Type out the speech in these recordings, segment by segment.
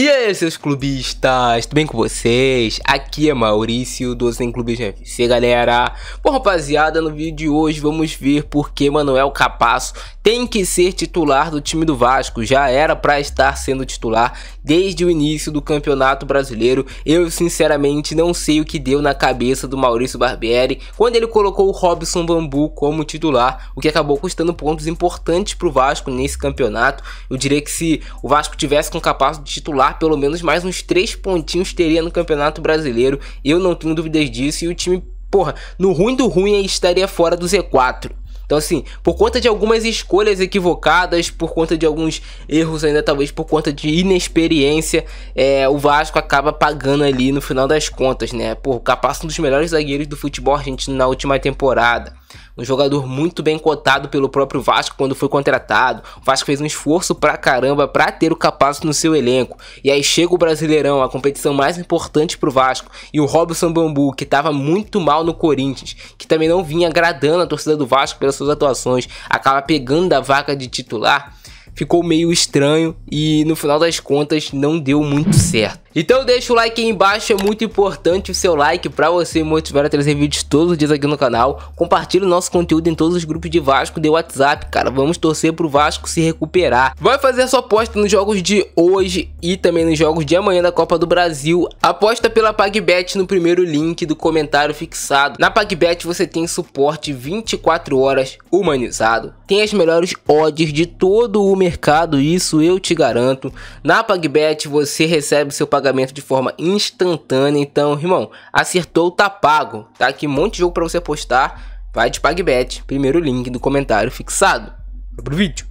E aí, seus clubistas, tudo bem com vocês? Aqui é Maurício do Sem Clubes FC, galera. Bom, rapaziada, no vídeo de hoje vamos ver por que Manuel Capasso tem que ser titular do time do Vasco. Já era para estar sendo titular desde o início do Campeonato Brasileiro. Eu, sinceramente, não sei o que deu na cabeça do Maurício Barbieri quando ele colocou o Robson Bambu como titular, o que acabou custando pontos importantes para o Vasco nesse campeonato. Eu diria que se o Vasco tivesse com o Capasso de titular, pelo menos mais uns três pontinhos teria no Campeonato Brasileiro. Eu não tenho dúvidas disso. E o time, porra, no ruim do ruim estaria fora do Z4. Então, assim, por conta de algumas escolhas equivocadas, por conta de alguns erros, ainda talvez por conta de inexperiência, é, o Vasco acaba pagando ali no final das contas, né? Por capaz é um dos melhores zagueiros do futebol argentino na última temporada. Um jogador muito bem cotado pelo próprio Vasco quando foi contratado. O Vasco fez um esforço pra caramba pra ter o capaz no seu elenco. E aí chega o Brasileirão, a competição mais importante pro Vasco. E o Robson Bambu, que tava muito mal no Corinthians, que também não vinha agradando a torcida do Vasco pelas suas atuações, acaba pegando a vaga de titular ficou meio estranho e no final das contas não deu muito certo. Então deixa o like aí embaixo, é muito importante o seu like para você motivar a trazer vídeos todos os dias aqui no canal. Compartilhe o nosso conteúdo em todos os grupos de Vasco de WhatsApp, cara. Vamos torcer pro Vasco se recuperar. Vai fazer a sua aposta nos jogos de hoje e também nos jogos de amanhã da Copa do Brasil. Aposta pela PagBet no primeiro link do comentário fixado. Na PagBet você tem suporte 24 horas humanizado. Tem as melhores odds de todo o mercado mercado, isso eu te garanto. Na PagBet você recebe seu pagamento de forma instantânea, então, irmão, acertou, tá pago. Tá aqui um monte de jogo para você postar. Vai de PagBet, primeiro link do comentário fixado. Vai pro vídeo.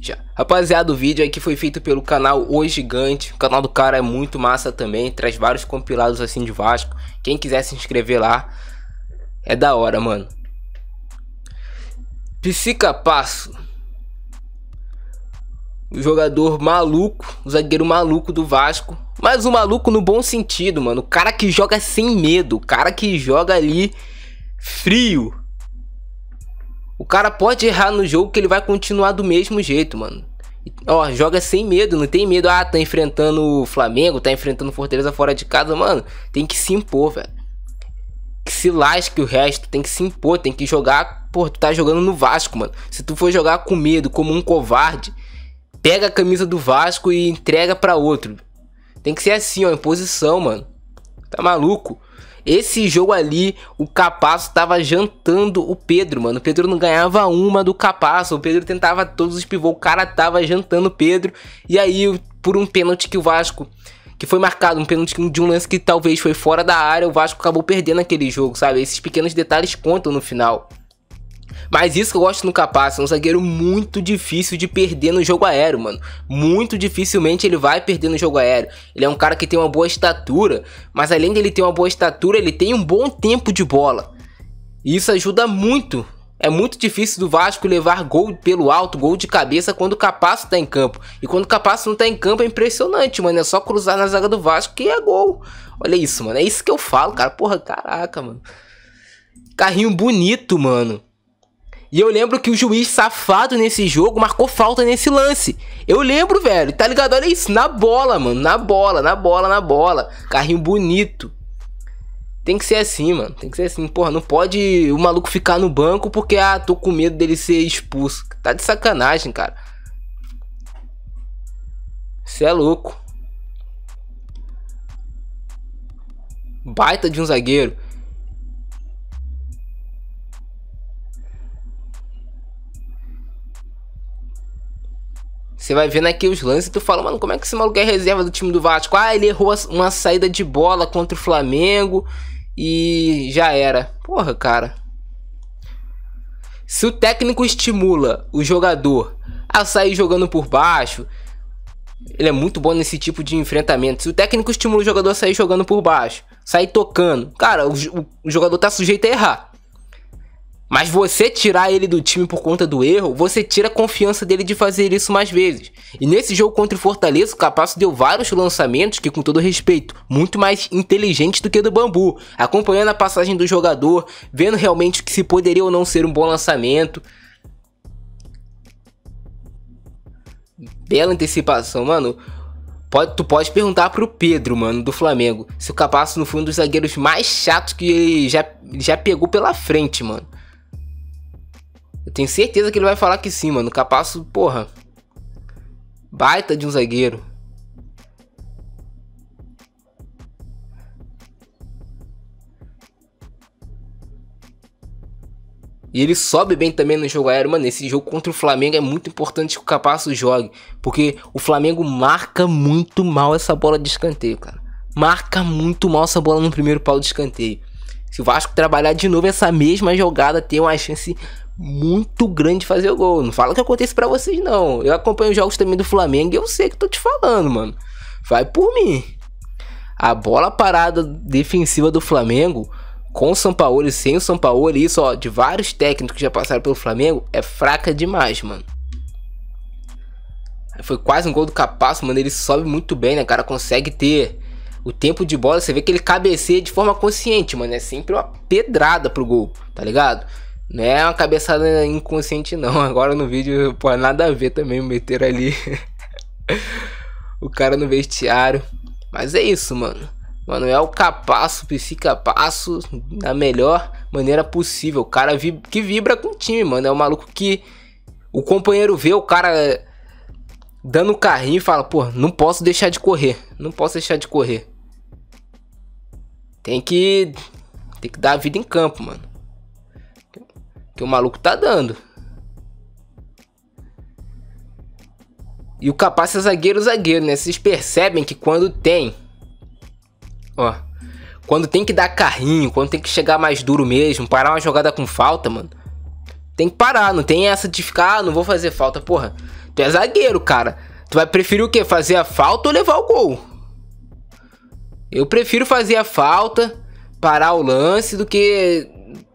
Já. Rapaziada, o vídeo aqui foi feito pelo canal O Gigante. O canal do cara é muito massa também. Traz vários compilados assim de Vasco. Quem quiser se inscrever lá, é da hora, mano. Psica Passo. O jogador maluco, o zagueiro maluco do Vasco. Mas o maluco no bom sentido, mano. O cara que joga sem medo, o cara que joga ali frio. O cara pode errar no jogo que ele vai continuar do mesmo jeito, mano. Ó, joga sem medo, não tem medo. Ah, tá enfrentando o Flamengo, tá enfrentando o Fortaleza fora de casa, mano. Tem que se impor, velho. Que se lasque o resto, tem que se impor, tem que jogar. Pô, tu tá jogando no Vasco, mano. Se tu for jogar com medo, como um covarde, pega a camisa do Vasco e entrega para outro. Tem que ser assim, ó, imposição, mano. Tá maluco? Esse jogo ali, o Capasso tava jantando o Pedro, mano. O Pedro não ganhava uma do Capasso. O Pedro tentava todos os pivôs. O cara tava jantando o Pedro. E aí, por um pênalti que o Vasco. Que foi marcado, um pênalti de um lance que talvez foi fora da área. O Vasco acabou perdendo aquele jogo, sabe? Esses pequenos detalhes contam no final. Mas isso que eu gosto no Capaz, é um zagueiro muito difícil de perder no jogo aéreo, mano. Muito dificilmente ele vai perder no jogo aéreo. Ele é um cara que tem uma boa estatura, mas além dele ter uma boa estatura, ele tem um bom tempo de bola. E isso ajuda muito é muito difícil do Vasco levar gol pelo alto, gol de cabeça quando o Capasso tá em campo. E quando o Capasso não tá em campo é impressionante, mano. É só cruzar na zaga do Vasco que é gol. Olha isso, mano. É isso que eu falo, cara. Porra, caraca, mano. Carrinho bonito, mano. E eu lembro que o juiz safado nesse jogo marcou falta nesse lance. Eu lembro, velho, tá ligado? Olha isso, na bola, mano, na bola, na bola, na bola. Carrinho bonito. Tem que ser assim, mano, tem que ser assim. Porra, não pode o maluco ficar no banco porque, ah, tô com medo dele ser expulso. Tá de sacanagem, cara. Você é louco. Baita de um zagueiro. Você vai vendo aqui os lances e tu fala, mano, como é que esse maluco é reserva do time do Vasco? Ah, ele errou uma saída de bola contra o Flamengo e já era. Porra, cara. Se o técnico estimula o jogador a sair jogando por baixo, ele é muito bom nesse tipo de enfrentamento. Se o técnico estimula o jogador a sair jogando por baixo, sair tocando, cara, o, o, o jogador tá sujeito a errar. Mas você tirar ele do time por conta do erro, você tira a confiança dele de fazer isso mais vezes. E nesse jogo contra o Fortaleza, o Capasso deu vários lançamentos que, com todo respeito, muito mais inteligentes do que do Bambu, acompanhando a passagem do jogador, vendo realmente que se poderia ou não ser um bom lançamento. Bela antecipação, mano. Pode, tu pode perguntar pro Pedro, mano, do Flamengo, se o Capasso não foi um dos zagueiros mais chatos que ele já, já pegou pela frente, mano. Eu tenho certeza que ele vai falar que sim, mano. O Capasso, porra. Baita de um zagueiro. E ele sobe bem também no jogo aéreo. Mano, esse jogo contra o Flamengo é muito importante que o Capasso jogue. Porque o Flamengo marca muito mal essa bola de escanteio, cara. Marca muito mal essa bola no primeiro pau de escanteio. Se o Vasco trabalhar de novo essa mesma jogada, tem uma chance muito grande fazer o gol. Não fala que acontece para vocês, não. Eu acompanho os jogos também do Flamengo e eu sei que tô te falando, mano. Vai por mim. A bola parada defensiva do Flamengo, com o Sampaoli e sem o Sampaoli, isso, ó, de vários técnicos que já passaram pelo Flamengo, é fraca demais, mano. Foi quase um gol do Capasso, mano. Ele sobe muito bem, né, cara? Consegue ter o tempo de bola. Você vê que ele cabeceia de forma consciente, mano. É sempre uma pedrada pro gol, tá ligado? Não é uma cabeçada inconsciente não. Agora no vídeo, pô, nada a ver também meter ali o cara no vestiário. Mas é isso, mano. Manuel é Capasso, Pifi Capasso, da melhor maneira possível. O cara vib que vibra com o time, mano. É o um maluco que o companheiro vê o cara dando carrinho e fala: pô, não posso deixar de correr. Não posso deixar de correr. Tem que. Tem que dar a vida em campo, mano. Que o maluco tá dando. E o capaz é zagueiro, zagueiro, né? Vocês percebem que quando tem... Ó. Quando tem que dar carrinho, quando tem que chegar mais duro mesmo, parar uma jogada com falta, mano. Tem que parar, não tem essa de ficar, ah, não vou fazer falta, porra. Tu é zagueiro, cara. Tu vai preferir o quê? Fazer a falta ou levar o gol? Eu prefiro fazer a falta, parar o lance, do que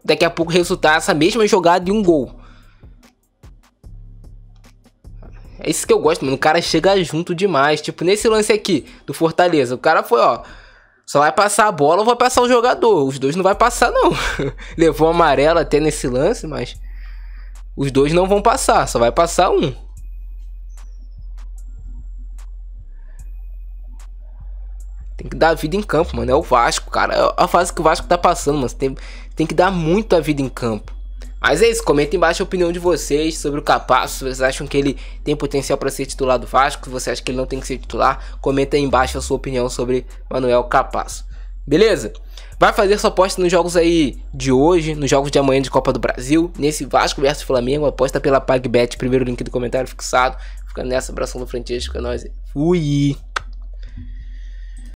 daqui a pouco resultar essa mesma jogada em um gol. É isso que eu gosto, mano. O cara chega junto demais. Tipo, nesse lance aqui do Fortaleza, o cara foi, ó. Só vai passar a bola ou vai passar o jogador. Os dois não vai passar, não. Levou amarelo até nesse lance, mas. Os dois não vão passar, só vai passar um. Tem que dar vida em campo, mano. É o Vasco, cara. É a fase que o Vasco tá passando, mano. Tem, tem que dar muito a vida em campo. Mas é isso, comenta embaixo a opinião de vocês sobre o Capasso, se vocês acham que ele tem potencial para ser titular do Vasco, se você acha que ele não tem que ser titular, comenta aí embaixo a sua opinião sobre Manuel Capasso. Beleza? Vai fazer sua aposta nos jogos aí de hoje, nos jogos de amanhã de Copa do Brasil, nesse Vasco versus Flamengo, aposta pela PagBet, primeiro link do comentário fixado. Fica nessa, abração do Francesco, é nóis. Fui!